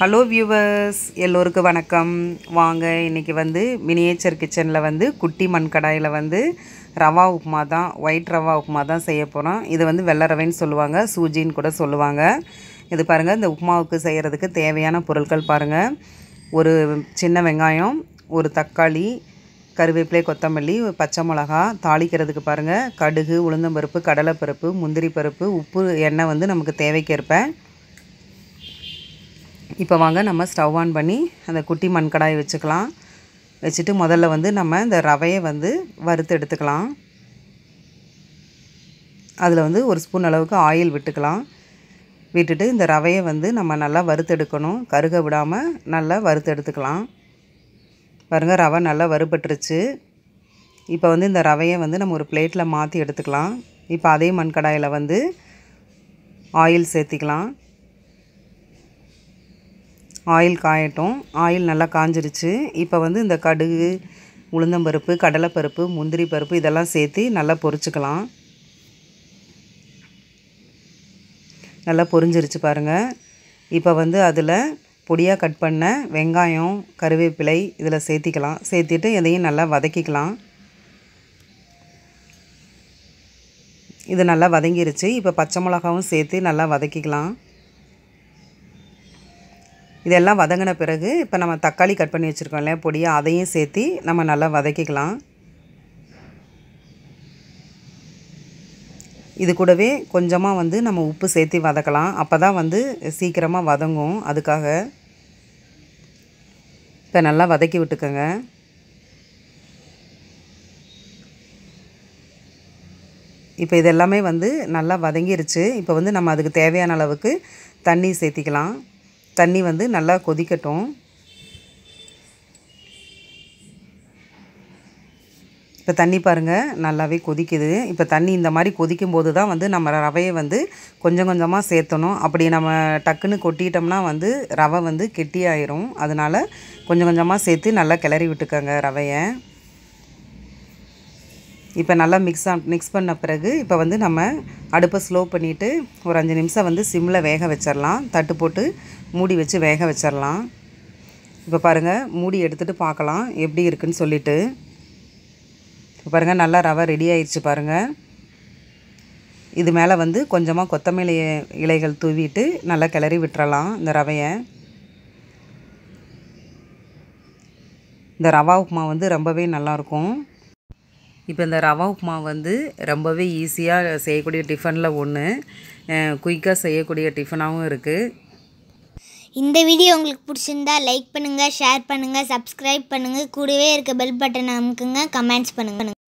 hello viewers எல்லோருக்கும் வணக்கம் வாங்க இன்றைக்கி வந்து மினியேச்சர் கிச்சனில் வந்து குட்டி மண்கடாயில் வந்து ரவா உப்புமா தான் ஒயிட் ரவா உப்புமா தான் செய்ய போகிறோம் இது வந்து வெள்ளை ரவைன்னு சொல்லுவாங்க சூஜின்னு கூட சொல்லுவாங்க இது பாருங்கள் இந்த உப்புமாவுக்கு செய்கிறதுக்கு தேவையான பொருட்கள் பாருங்கள் ஒரு சின்ன வெங்காயம் ஒரு தக்காளி கருவேப்பிலை கொத்தமல்லி பச்சை மிளகா தாளிக்கிறதுக்கு பாருங்கள் கடுகு உளுந்தம்பருப்பு கடலைப்பருப்பு முந்திரி பருப்பு உப்பு எண்ணெய் வந்து நமக்கு தேவைக்கேற்பேன் இப்போ வாங்க நம்ம ஸ்டவ் ஆன் பண்ணி அந்த குட்டி மண்கடாயை வச்சுக்கலாம் வச்சுட்டு முதல்ல வந்து நம்ம இந்த ரவையை வந்து வறுத்து எடுத்துக்கலாம் அதில் வந்து ஒரு ஸ்பூன் அளவுக்கு ஆயில் விட்டுக்கலாம் விட்டுட்டு இந்த ரவையை வந்து நம்ம நல்லா வறுத்தெடுக்கணும் கருக விடாமல் நல்லா வறுத்து எடுத்துக்கலாம் பாருங்கள் ரவை நல்லா வறுபட்டுருச்சு இப்போ வந்து இந்த ரவையை வந்து நம்ம ஒரு பிளேட்டில் மாற்றி எடுத்துக்கலாம் இப்போ அதே மண்கடாயில் வந்து ஆயில் சேர்த்திக்கலாம் ஆயில் காயட்டும் ஆயில் நல்லா காஞ்சிருச்சு இப்போ வந்து இந்த கடுகு உளுந்தம்பருப்பு கடலைப்பருப்பு முந்திரி பருப்பு இதெல்லாம் சேர்த்து நல்லா பொரிச்சுக்கலாம் நல்லா பொரிஞ்சிருச்சு பாருங்கள் இப்போ வந்து அதில் பொடியாக கட் பண்ண வெங்காயம் கருவேப்பிலை இதில் சேர்த்திக்கலாம் சேர்த்திட்டு இதையும் நல்லா வதக்கிக்கலாம் இது நல்லா வதங்கிருச்சு இப்போ பச்சை மிளகாவும் சேர்த்து நல்லா வதக்கிக்கலாம் இதெல்லாம் வதங்கின பிறகு இப்போ நம்ம தக்காளி கட் பண்ணி வச்சுருக்கோம் இல்லையா பொடியை அதையும் சேர்த்து நம்ம நல்லா வதக்கிக்கலாம் இது கூடவே கொஞ்சமாக வந்து நம்ம உப்பு சேர்த்து வதக்கலாம் அப்போ தான் வந்து சீக்கிரமாக வதங்கும் அதுக்காக இப்போ நல்லா வதக்கி விட்டுக்கோங்க இப்போ இதெல்லாமே வந்து நல்லா வதங்கிருச்சு இப்போ வந்து நம்ம அதுக்கு தேவையான அளவுக்கு தண்ணி சேர்த்திக்கலாம் தண்ணி வந்து நல்லா கொதிக்கட்டும் இப்போ தண்ணி பாருங்கள் நல்லாவே கொதிக்குது இப்போ தண்ணி இந்த மாதிரி கொதிக்கும் போது தான் வந்து நம்ம ரவையை வந்து கொஞ்சம் கொஞ்சமாக சேர்த்தணும் அப்படி நம்ம டக்குன்னு கொட்டிட்டோம்னா வந்து ரவை வந்து கெட்டி ஆயிரும் அதனால் கொஞ்சம் கொஞ்சமாக சேர்த்து நல்லா கிளறி விட்டுக்கோங்க ரவையை இப்போ நல்லா மிக்ஸ் ஆ மிக்ஸ் பண்ண பிறகு இப்போ வந்து நம்ம அடுப்பை ஸ்லோ பண்ணிவிட்டு ஒரு அஞ்சு நிமிஷம் வந்து சிம்மில் வேக வச்சிடலாம் தட்டு போட்டு மூடி வச்சு வேக வச்சிடலாம் இப்போ பாருங்கள் மூடி எடுத்துகிட்டு பார்க்கலாம் எப்படி இருக்குன்னு சொல்லிவிட்டு இப்போ பாருங்கள் நல்லா ரவை ரெடி ஆயிடுச்சு பாருங்கள் இது மேலே வந்து கொஞ்சமாக கொத்தமல்லி இலைகள் தூவிட்டு நல்லா கிளறி விட்டுறலாம் இந்த ரவையை இந்த ரவா உப்புமா வந்து ரொம்பவே நல்லாயிருக்கும் இப்போ இந்த ரவா உப்புமா வந்து ரொம்பவே ஈஸியாக செய்யக்கூடிய டிஃபனில் ஒன்று குயிக்காக செய்யக்கூடிய டிஃபனாகவும் இருக்குது இந்த வீடியோ உங்களுக்கு பிடிச்சிருந்தா லைக் பண்ணுங்கள் ஷேர் பண்ணுங்கள் சப்ஸ்கிரைப் பண்ணுங்கள் கூடவே இருக்க பெல் பட்டனை அமுக்குங்க கமெண்ட்ஸ் பண்ணுங்கள்